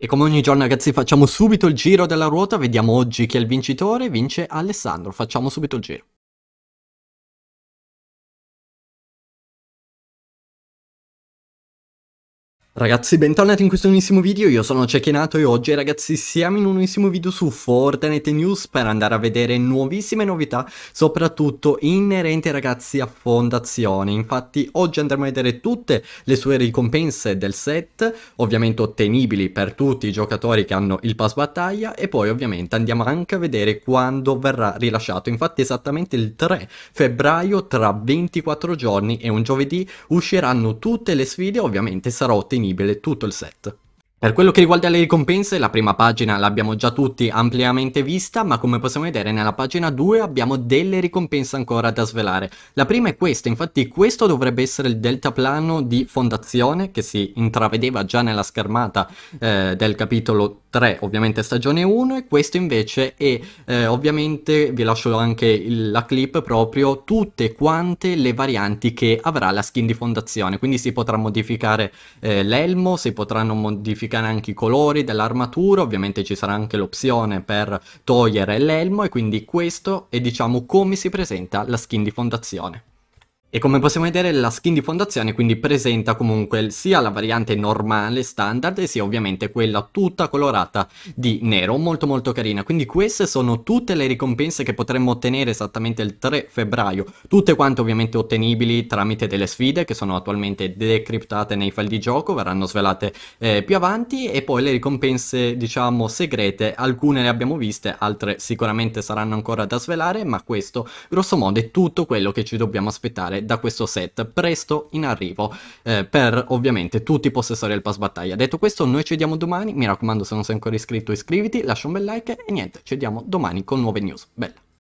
E come ogni giorno ragazzi facciamo subito il giro della ruota, vediamo oggi chi è il vincitore, vince Alessandro, facciamo subito il giro. Ragazzi, bentornati in questo nuovissimo video, io sono Cecchinato e oggi ragazzi siamo in un nuovissimo video su Fortnite News per andare a vedere nuovissime novità, soprattutto inerenti ragazzi a fondazione. Infatti oggi andremo a vedere tutte le sue ricompense del set, ovviamente ottenibili per tutti i giocatori che hanno il pass battaglia e poi ovviamente andiamo anche a vedere quando verrà rilasciato. Infatti esattamente il 3 febbraio tra 24 giorni e un giovedì usciranno tutte le sfide, ovviamente sarà ottenibile disponibile tutto il set. Per quello che riguarda le ricompense, la prima pagina l'abbiamo già tutti ampiamente vista, ma come possiamo vedere nella pagina 2 abbiamo delle ricompense ancora da svelare. La prima è questa, infatti questo dovrebbe essere il deltaplano di fondazione che si intravedeva già nella schermata eh, del capitolo 3, ovviamente stagione 1, e questo invece è, eh, ovviamente vi lascio anche il, la clip proprio, tutte quante le varianti che avrà la skin di fondazione, quindi si potrà modificare eh, l'elmo, si potranno modificare modificare anche i colori dell'armatura, ovviamente ci sarà anche l'opzione per togliere l'elmo e quindi questo è diciamo come si presenta la skin di fondazione. E come possiamo vedere la skin di fondazione quindi presenta comunque sia la variante normale standard e sia ovviamente quella tutta colorata di nero, molto molto carina. Quindi queste sono tutte le ricompense che potremmo ottenere esattamente il 3 febbraio, tutte quante ovviamente ottenibili tramite delle sfide che sono attualmente decriptate nei file di gioco, verranno svelate eh, più avanti e poi le ricompense diciamo segrete, alcune le abbiamo viste, altre sicuramente saranno ancora da svelare, ma questo grosso modo è tutto quello che ci dobbiamo aspettare giocare da questo set presto in arrivo eh, per ovviamente tutti i possessori del pass battaglia. Detto questo noi ci vediamo domani, mi raccomando se non sei ancora iscritto iscriviti, lascia un bel like e niente, ci vediamo domani con nuove news. Bella!